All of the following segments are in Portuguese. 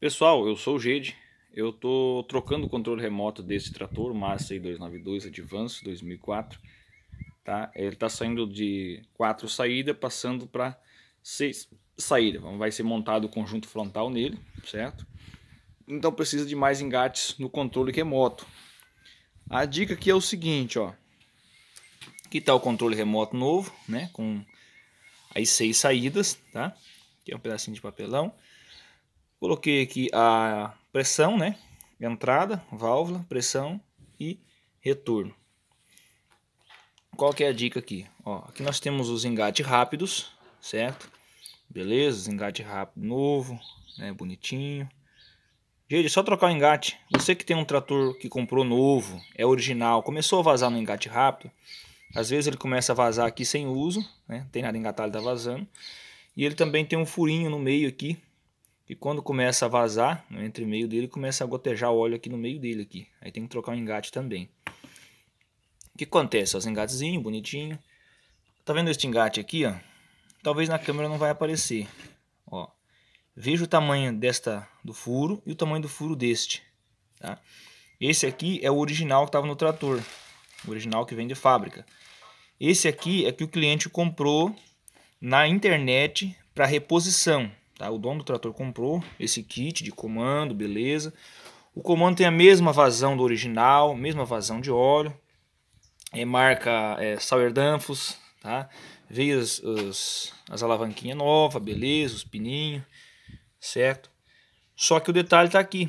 Pessoal, eu sou o Gede, eu estou trocando o controle remoto desse trator, Massa 292 Advance 2004, tá? Ele está saindo de quatro saídas, passando para seis saídas. Vai ser montado o conjunto frontal nele, certo? Então precisa de mais engates no controle remoto. A dica aqui é o seguinte, ó. Aqui está o controle remoto novo, né? Com as seis saídas, tá? Aqui é um pedacinho de papelão. Coloquei aqui a pressão, né? Entrada, válvula, pressão e retorno. Qual que é a dica aqui? Ó, aqui nós temos os engates rápidos, certo? Beleza, engate rápido novo, né? Bonitinho. Gente, só trocar o engate. Você que tem um trator que comprou novo, é original, começou a vazar no engate rápido, às vezes ele começa a vazar aqui sem uso, né? Não tem nada engatado, ele tá vazando. E ele também tem um furinho no meio aqui, que quando começa a vazar, no né, entre meio dele, começa a gotejar óleo aqui no meio dele aqui. Aí tem que trocar o engate também. O que acontece? Os engatezinho, bonitinho. Tá vendo este engate aqui, ó? Talvez na câmera não vai aparecer. Ó. Veja o tamanho desta do furo e o tamanho do furo deste, tá? Esse aqui é o original que estava no trator, o original que vem de fábrica. Esse aqui é que o cliente comprou na internet para reposição, Tá? O dono do trator comprou esse kit de comando, beleza. O comando tem a mesma vazão do original, mesma vazão de óleo. É marca é, Sauer Danfoss, tá? Veio as, as, as alavanquinhas novas, beleza, os pininhos, certo? Só que o detalhe está aqui.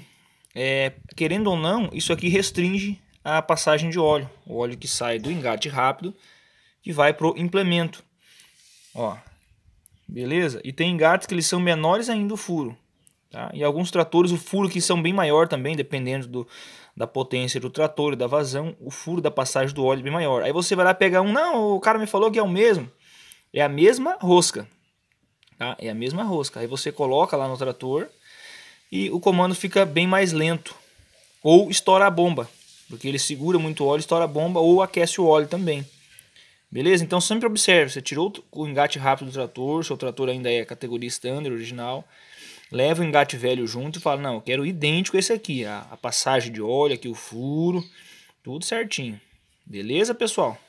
É, querendo ou não, isso aqui restringe a passagem de óleo. O óleo que sai do engate rápido e vai para o implemento. Ó, Beleza? E tem engates que eles são menores ainda o furo. Tá? E alguns tratores, o furo que são bem maior também, dependendo do, da potência do trator e da vazão, o furo da passagem do óleo é bem maior. Aí você vai lá pegar um, não, o cara me falou que é o mesmo. É a mesma rosca. Tá? É a mesma rosca. Aí você coloca lá no trator e o comando fica bem mais lento. Ou estoura a bomba, porque ele segura muito óleo, estoura a bomba ou aquece o óleo também. Beleza? Então sempre observe, você tirou o engate rápido do trator, seu trator ainda é categoria standard, original, leva o engate velho junto e fala, não, eu quero idêntico esse aqui, a, a passagem de óleo aqui, o furo, tudo certinho. Beleza, pessoal?